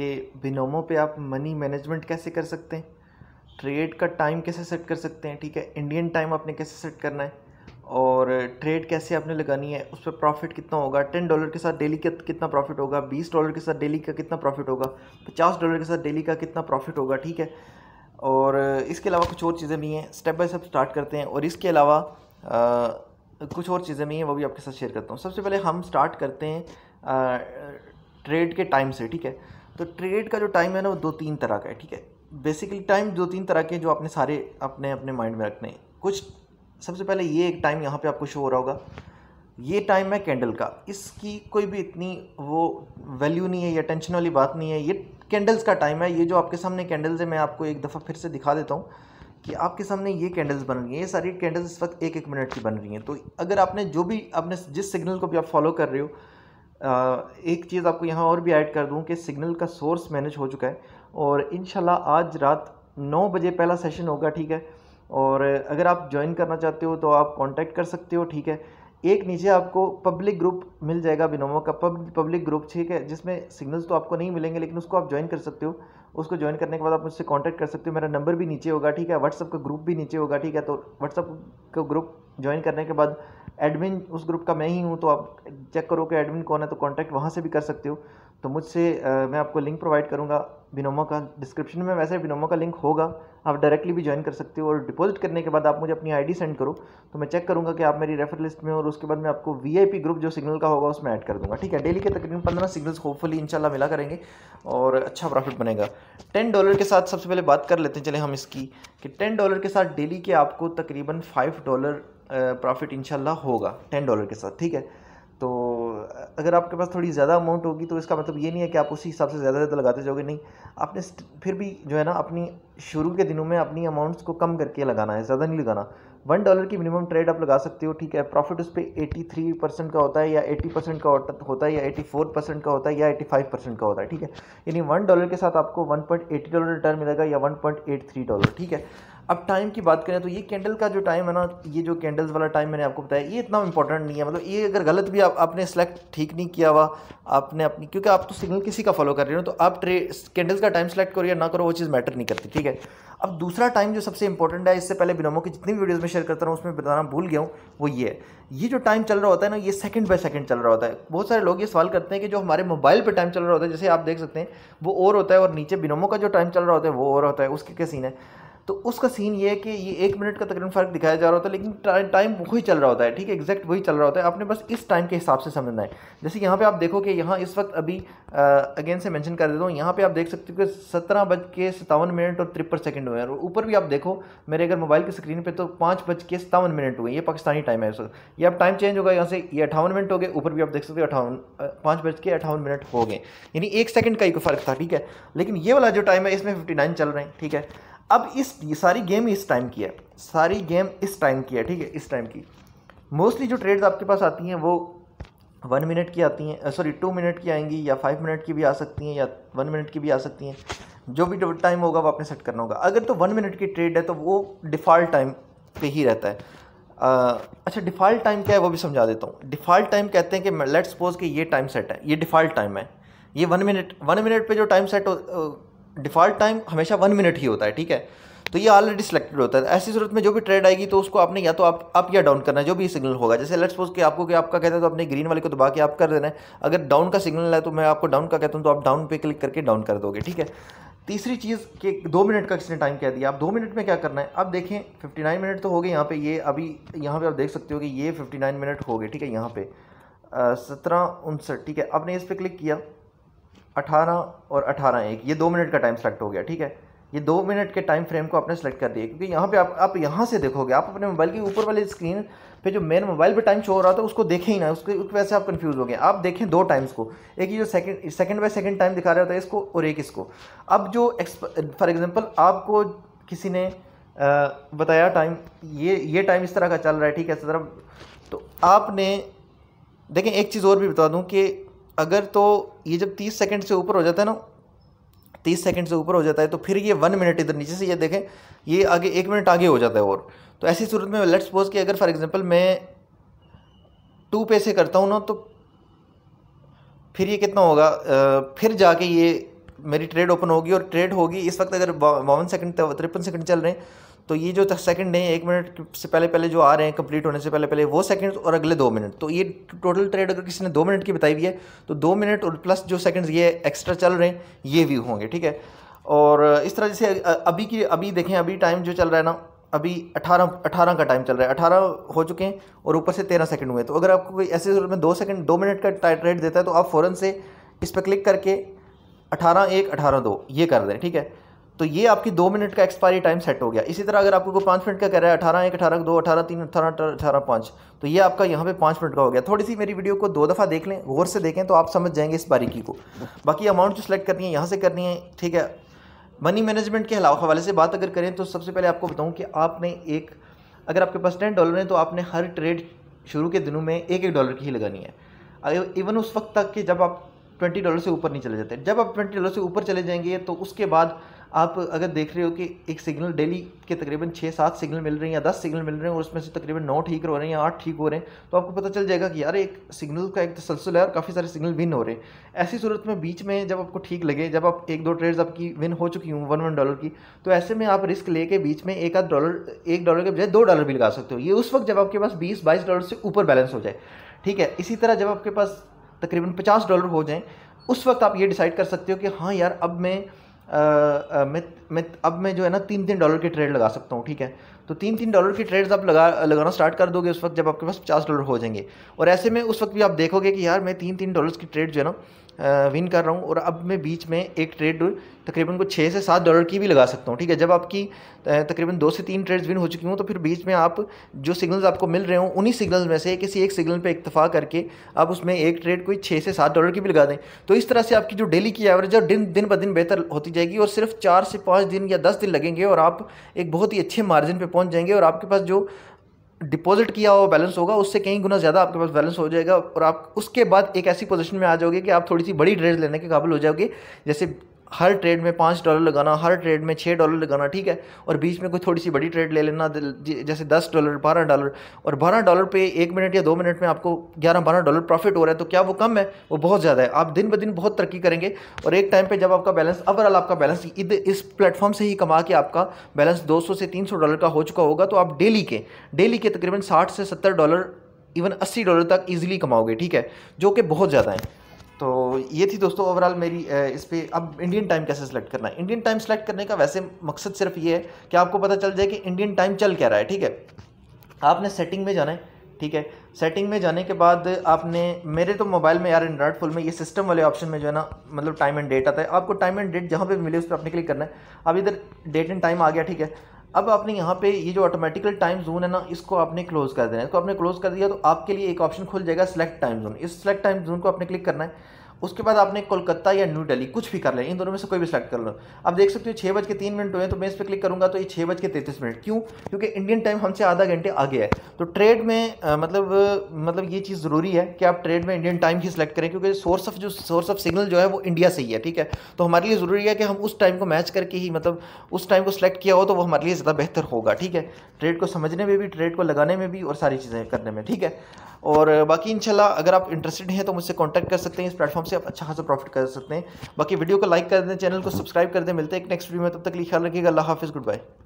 कि बिनोमो पे आप मनी मैनेजमेंट कैसे कर सकते हैं ट्रेड का टाइम कैसे सेट कर सकते हैं ठीक है इंडियन टाइम आपने कैसे सेट करना है और ट्रेड कैसे आपने लगानी है उस पर प्रॉफिट कितना होगा टेन डॉलर के साथ डेली का कितना प्रॉफिट होगा बीस डॉलर के साथ डेली का कितना प्रॉफिट होगा पचास डॉलर के साथ डेली का कितना प्रॉफिट होगा ठीक है और इसके अलावा कुछ और चीज़ें भी हैं स्टेप बाय स्टेप स्टार्ट करते हैं और इसके अलावा कुछ और चीज़ें भी हैं वो भी आपके साथ शेयर करता हूँ सबसे पहले हम स्टार्ट करते हैं आ, ट्रेड के टाइम से ठीक है तो ट्रेड का जो टाइम है ना वो दो तीन तरह का है ठीक है बेसिकली टाइम दो तीन तरह के जो आपने सारे अपने अपने माइंड में रखने हैं कुछ सबसे पहले ये एक टाइम यहाँ पे आपको शो हो रहा होगा ये टाइम है कैंडल का इसकी कोई भी इतनी वो वैल्यू नहीं है या टेंशन वाली बात नहीं है ये कैंडल्स का टाइम है ये जो आपके सामने कैंडल्स है मैं आपको एक दफ़ा फिर से दिखा देता हूँ कि आपके सामने ये कैंडल्स बन रही हैं ये सारी कैंडल्स इस वक्त एक एक मिनट की बन रही हैं तो अगर आपने जो भी आपने जिस सिग्नल को भी आप फॉलो कर रहे हो एक चीज़ आपको यहाँ और भी ऐड कर दूँ कि सिग्नल का सोर्स मैनेज हो चुका है और इन आज रात नौ बजे पहला सेशन होगा ठीक है और अगर आप ज्वाइन करना चाहते हो तो आप कांटेक्ट कर सकते हो ठीक है एक नीचे आपको पब्लिक ग्रुप मिल जाएगा बिनोमो का पब पब्लिक ग्रुप ठीक है जिसमें सिग्नल्स तो आपको नहीं मिलेंगे लेकिन उसको आप ज्वाइन कर सकते हो उसको ज्वाइन करने के बाद आप मुझसे कांटेक्ट कर सकते हो मेरा नंबर भी नीचे होगा ठीक है व्हाट्सअप का ग्रुप भी नीचे होगा ठीक है तो व्हाट्सअप का ग्रुप ज्वाइन करने के बाद एडमिन उस ग्रुप का मैं ही हूँ तो आप चेक करो कि एडमिन कौन है तो कॉन्टैक्ट वहाँ से भी कर सकते हो तो मुझसे मैं आपको लिंक प्रोवाइड करूँगा बिनोमो का डिस्क्रिप्शन में वैसे बिनोमो का लिंक होगा आप डायरेक्टली भी ज्वाइन कर सकते हो और डिपॉजिट करने के बाद आप मुझे अपनी आईडी सेंड करो तो मैं चेक करूँगा कि आप मेरी रेफर लिस्ट में और उसके बाद मैं आपको वीआईपी ग्रुप जो सिग्नल का होगा उसमें ऐड कर दूँगा ठीक है डेली के तकरीबन पंद्रह सिग्नल्स होपफुली इंशाल्लाह मिला करेंगे और अच्छा प्रॉफिट बनेगा टेन डॉलर के साथ सबसे पहले बात कर लेते हैं चले हम इसकी कि टेन डॉलर के साथ डेली के आपको तकरीबन फाइव डॉलर प्रॉफिट इंशाल्लाह होगा टेन डॉलर के साथ ठीक है अगर आपके पास थोड़ी ज़्यादा अमाउंट होगी तो इसका मतलब ये नहीं है कि आप उसी हिसाब से ज़्यादा ज़्यादा लगाते जाओगे नहीं आपने फिर भी जो है ना अपनी शुरू के दिनों में अपनी अमाउंट्स को कम करके लगाना है ज़्यादा नहीं लगाना वन डॉलर की मिनिमम ट्रेड आप लगा सकते हो ठीक है प्रॉफिट उस पर एटी थ्री परसेंट का होता है या एटी परसेंट का होता है या एटी फोर परसेंट का होता है या एटी फाइव परसेंट का होता है ठीक है यानी वन डॉलर के साथ आपको one point eighty dollar return मिलेगा या one point eight three dollar ठीक है अब टाइम की बात करें तो ये कैंडल का जो टाइम है ना ये जो कैंडल्स वाला टाइम मैंने आपको बताया ये इतना इंपॉर्टेंट नहीं है मतलब ये अगर गलत भी आप आपने सेलेक्ट ठीक नहीं किया हुआ आपने अपनी क्योंकि आप तो सिग्नल किसी का फॉलो कर रहे हो तो आप ट्रे कैंडल्स का टाइम सेलेक्ट करो या ना करो वो चीज़ मैटर नहीं करती ठीक है अब दूसरा टाइम जो सबसे इंपॉर्टेंट है इससे पहले बिनोमो की जितनी भी वीडियोज़ में शेयर करता रहा हूँ उसमें बताना भूल गया हूँ वो ये है ये जो टाइम चल रहा होता है ना ये सेकंड बाय सेकंड चल रहा होता है बहुत सारे लोग ये सवाल करते हैं कि जो हमारे मोबाइल पे टाइम चल रहा होता है जैसे आप देख सकते हैं वो और होता है और नीचे बिनोमो का जो टाइम चल रहा होता है वो और होता है उसके क्या सीन है तो उसका सीन ये है कि ये एक मिनट का तकरीबन फ़र्क दिखाया जा रहा होता है लेकिन टाइम वही चल रहा होता है ठीक है एग्जैक्ट वही चल रहा होता है आपने बस इस टाइम के हिसाब से समझना है जैसे यहाँ पे आप देखो कि यहाँ इस वक्त अभी अगेन से मेंशन कर देता हूँ यहाँ पे आप देख सकते हो कि सत्रह बज के सतावन मिनट और तिरपन सेकेंड हुए हैं और ऊपर भी आप देखो मेरे अगर मोबाइल की स्क्रीन पर तो पाँच बज के सतावन मिनट हुए ये पाकिस्तानी टाइम है सर ये अब टाइम चेंज होगा यहाँ से ये अठावन मिनट हो गए ऊपर भी आप देख सकते हो अठावन पाँच बज के अठावन मिनट हो गए यानी एक सेकंड का ही फ़र्क था ठीक है लेकिन ये वाला जो टाइम है इसमें फिफ्टी नाइन चल रहे हैं ठीक है अब इस सारी गेम इस टाइम की है सारी गेम इस टाइम की है ठीक है इस टाइम की मोस्टली जो ट्रेड्स आपके पास आती हैं वो वन मिनट की आती हैं सॉरी टू मिनट की आएंगी या फाइव मिनट की भी आ सकती हैं या वन मिनट की भी आ सकती हैं जो भी टाइम होगा वो आपने सेट करना होगा अगर तो वन मिनट की ट्रेड है तो वो डिफ़ॉल्ट टाइम पे ही रहता है आ, अच्छा डिफ़ॉल्ट टाइम क्या है वो भी समझा देता हूँ डिफ़ॉल्ट टाइम कहते हैं कि लेट्स सपोज कि ये टाइम सेट है ये डिफ़ॉल्ट टाइम है ये वन मिनट वन मिनट पे जो टाइम सेट हो डिफ़ॉल्ट टाइम हमेशा वन मिनट ही होता है ठीक है तो ये ऑलरेडी सिलेक्टेड होता है तो ऐसी सूरत में जो भी ट्रेड आएगी तो उसको आपने या तो आप अप या डाउन करना है जो भी सिग्नल होगा जैसे लेट्स सपोज कि आपको कि आपका कहता है तो आपने ग्रीन वाले को दबा के आप कर देना है अगर डाउन का सिग्नल है तो मैं आपको डाउन का कहता हूँ तो आप डाउन पे क्लिक करके डाउन कर दोगे ठीक है तीसरी चीज़ कि दो मिनट का किसने टाइम कह दिया आप दो मिनट में क्या करना है अब देखें नाइन मिनट तो हो गए यहाँ पे ये अभी यहाँ पर आप देख सकते हो कि ये नाइन मिनट हो गए ठीक है यहाँ पे सत्रह उनसठ ठीक है आपने इस पर क्लिक किया अठारह और 18 एक ये दो मिनट का टाइम सेलेक्ट हो गया ठीक है ये दो मिनट के टाइम फ्रेम को आपने सेलेक्ट कर दिया क्योंकि यहाँ पे आप आप यहाँ से देखोगे आप अपने मोबाइल के ऊपर वाली स्क्रीन पे जो मेन मोबाइल पे टाइम शो हो रहा था उसको देखें ही ना उसके वजह से आप कंफ्यूज हो गए आप देखें दो टाइम्स को एक ही जो second second by second time दिखा रहा होता है इसको और एक इसको अब जो फॉर एग्जाम्पल आपको किसी ने आ, बताया टाइम ये ये टाइम इस तरह का चल रहा है ठीक है इस तरह तो आपने देखें एक चीज़ और भी बता दूँ कि अगर तो ये जब तीस सेकेंड से ऊपर हो जाता है ना तीस सेकेंड से ऊपर हो जाता है तो फिर ये वन मिनट इधर नीचे से ये देखें ये आगे एक मिनट आगे हो जाता है और तो ऐसी सूरत में लेट्स सपोज कि अगर फॉर एग्ज़ाम्पल मैं टू पे से करता हूँ ना तो फिर ये कितना होगा फिर जाके ये मेरी ट्रेड ओपन होगी और ट्रेड होगी इस वक्त अगर बावन सेकंड तिरपन सेकंड चल रहे हैं तो ये जो सेकंड है एक मिनट से पहले पहले जो आ रहे हैं कंप्लीट होने से पहले पहले वो सेकंड और अगले दो मिनट तो ये टोटल ट्रेड अगर किसी ने दो मिनट की बताई हुई है तो दो मिनट और प्लस जो सेकंड्स ये एक्स्ट्रा चल रहे हैं ये व्यू होंगे ठीक है और इस तरह जैसे अभी की अभी देखें अभी टाइम जो चल रहा है ना अभी अठारह अठारह का टाइम चल रहा है अठारह हो चुके हैं और ऊपर से तेरह सेकेंड हुए तो अगर आपको कोई ऐसे जरूरत में दो सेकेंड दो मिनट का ट्रेड देता है तो आप फ़ौरन से इस पर क्लिक करके अठारह एक अठारह दो ये कर दें ठीक है तो ये आपकी दो मिनट का एक्सपायरी टाइम सेट हो गया इसी तरह अगर आपको कोई पाँच मिनट का कह रहा है अठारह एक अठारह दो अठारह तीन अठारह अठारह पाँच तो ये आपका यहाँ पे पाँच मिनट का हो गया थोड़ी सी मेरी वीडियो को दो दफ़ा देख लें गौर से देखें तो आप समझ जाएंगे इस बारीकी को बाकी अमाउंट जो सेलेक्ट करनी है यहाँ से करनी है ठीक है मनी मैनेजमेंट के अलावा हवाले से बात अगर करें तो सबसे पहले आपको बताऊँ कि आपने एक अगर आपके पास टेन डॉलर हैं तो आपने हर ट्रेड शुरू के दिनों में एक एक डॉलर की ही लगानी है इवन उस वक्त तक कि जब आप ट्वेंटी डॉलर से ऊपर नहीं चले जाते जब आप ट्वेंटी डॉलर से ऊपर चले जाएंगे तो उसके बाद आप अगर देख रहे हो कि एक सिग्नल डेली के तकरीबन छः सात सिग्नल मिल रहे हैं या दस सिग्नल मिल रहे हैं और उसमें से तकरीबन नौ ठीक हो रहे हैं या आठ ठीक हो रहे हैं तो आपको पता चल जाएगा कि यार एक सिग्नल का एक तसलसल है और काफ़ी सारे सिग्नल विन हो रहे हैं ऐसी सूरत में बीच में जब आपको ठीक लगे जब आप एक दो ट्रेड्स आपकी विन हो चुकी हूँ वन वन डॉलर की तो ऐसे में आप रिस्क लेके बीच में एक आध डॉलर एक डॉलर के बजाय दो डॉलर भी लगा सकते हो ये उस वक्त जब आपके पास बीस बाईस डॉलर से ऊपर बैलेंस हो जाए ठीक है इसी तरह जब आपके पास तकरीबन पचास डॉलर हो जाएँ उस वक्त आप ये डिसाइड कर सकते हो कि हाँ यार अब मैं मैं मैं अब मैं जो है ना तीन तीन डॉलर की ट्रेड लगा सकता हूँ ठीक है तो तीन तीन डॉलर की ट्रेड्स आप लगा लगाना स्टार्ट कर दोगे उस वक्त जब आपके पास पचास डॉलर हो जाएंगे और ऐसे में उस वक्त भी आप देखोगे कि यार मैं तीन तीन डॉलर की ट्रेड जो है ना विन कर रहा हूँ और अब मैं बीच में एक ट्रेड तकरीबन को छः से सात डॉलर की भी लगा सकता हूँ ठीक है जब आपकी तकरीबन दो से तीन ट्रेड्स विन हो चुकी हूँ तो फिर बीच में आप जो सिग्नल्स आपको मिल रहे हों उन्हीं सिग्नल्स में से किसी एक सिग्नल पर इतफा करके आप उसमें एक ट्रेड कोई छः से सात डॉलर की भी लगा दें तो इस तरह से आपकी जो डेली की एवरेज है दिन दिन ब दिन बेहतर होती जाएगी और सिर्फ चार से पाँच दिन या दस दिन लगेंगे और आप एक बहुत ही अच्छे मार्जिन पर पहुँच जाएंगे और आपके पास जो डिपॉजिट किया हुआ बैलेंस होगा उससे कहीं गुना ज़्यादा आपके पास बैलेंस हो जाएगा और आप उसके बाद एक ऐसी पोजीशन में आ जाओगे कि आप थोड़ी सी बड़ी ड्रेस लेने के काबिल हो जाओगे जैसे हर ट्रेड में पाँच डॉलर लगाना हर ट्रेड में छः डॉलर लगाना ठीक है और बीच में कोई थोड़ी सी बड़ी ट्रेड ले लेना जैसे दस डॉलर बारह डॉलर और बारह डॉलर पे एक मिनट या दो मिनट में आपको ग्यारह बारह डॉलर प्रॉफिट हो रहा है तो क्या वो कम है वो बहुत ज़्यादा है आप दिन ब दिन बहुत तरक्की करेंगे और एक टाइम पर जब आपका बैलेंस ओवरऑल आपका बैलेंस इस प्लेटफॉर्म से ही कमा के आपका बैलेंस दो से तीन डॉलर का हो चुका होगा तो आप डेली के डेली के तकरीबन साठ से सत्तर डॉलर इवन अस्सी डॉलर तक ईजिली कमाओगे ठीक है जो कि बहुत ज़्यादा है तो ये थी दोस्तों ओवरऑल मेरी इस पर अब इंडियन टाइम कैसे सेलेक्ट करना है इंडियन टाइम सेलेक्ट करने का वैसे मकसद सिर्फ ये है कि आपको पता चल जाए कि इंडियन टाइम चल क्या रहा है ठीक है आपने सेटिंग में जाना है ठीक है सेटिंग में जाने के बाद आपने मेरे तो मोबाइल में यार एंड्रॉइड फुल में ये सिस्टम वाले ऑप्शन में जो है ना मतलब टाइम एंड डेट आता है आपको टाइम एंड डेट जहाँ पे मिले उस पर आपने क्लिक करना है अब इधर डेट एंड टाइम आ गया ठीक है अब आपने यहाँ पे ये जो ऑटोमेटिकल टाइम जोन है ना इसको आपने क्लोज़ कर देना है इसको आपने क्लोज़ कर दिया तो आपके लिए एक ऑप्शन खुल जाएगा सेलेक्ट टाइम जोन इस सेलेक्ट टाइम जोन को आपने क्लिक करना है उसके बाद आपने कोलकाता या न्यू दिल्ली कुछ भी कर लें इन दोनों में से कोई भी सिलेक्ट कर लो आप देख सकते हो छः बज के तीन मिनट हुए तो मैं इस पर क्लिक करूँगा तो ये छः बज के तैंतीस मिनट क्यों क्योंकि इंडियन टाइम हमसे आधा घंटे आगे है तो ट्रेड में मतलब मतलब ये चीज़ ज़रूरी है कि आप ट्रेड में इंडियन टाइम ही सिलेक्ट करें क्योंकि सोर्स ऑफ जो सोर्स ऑफ सिग्नल जो है वो इंडिया से ही है ठीक है तो हमारे लिए ज़रूरी है कि हम उस टाइम को मैच करके ही मतलब उस टाइम को सिलेक्ट किया हो तो वो हमारे लिए ज़्यादा बेहतर होगा ठीक है ट्रेड को समझने में भी ट्रेड को लगाने में भी और सारी चीज़ें करने में ठीक है और बाकी इंशाल्लाह अगर आप इंटरेस्टेड हैं तो मुझसे कांटेक्ट कर सकते हैं इस प्लेटफॉर्म से आप अच्छा खासा प्रॉफिट कर सकते हैं बाकी वीडियो को लाइक कर दें चैनल को सब्सक्राइब कर दें मिलते हैं एक नेक्स्ट वीडियो में तब तक लिखा ख्याल रखिएगा अल्लाह हाफिज़ गुड बाय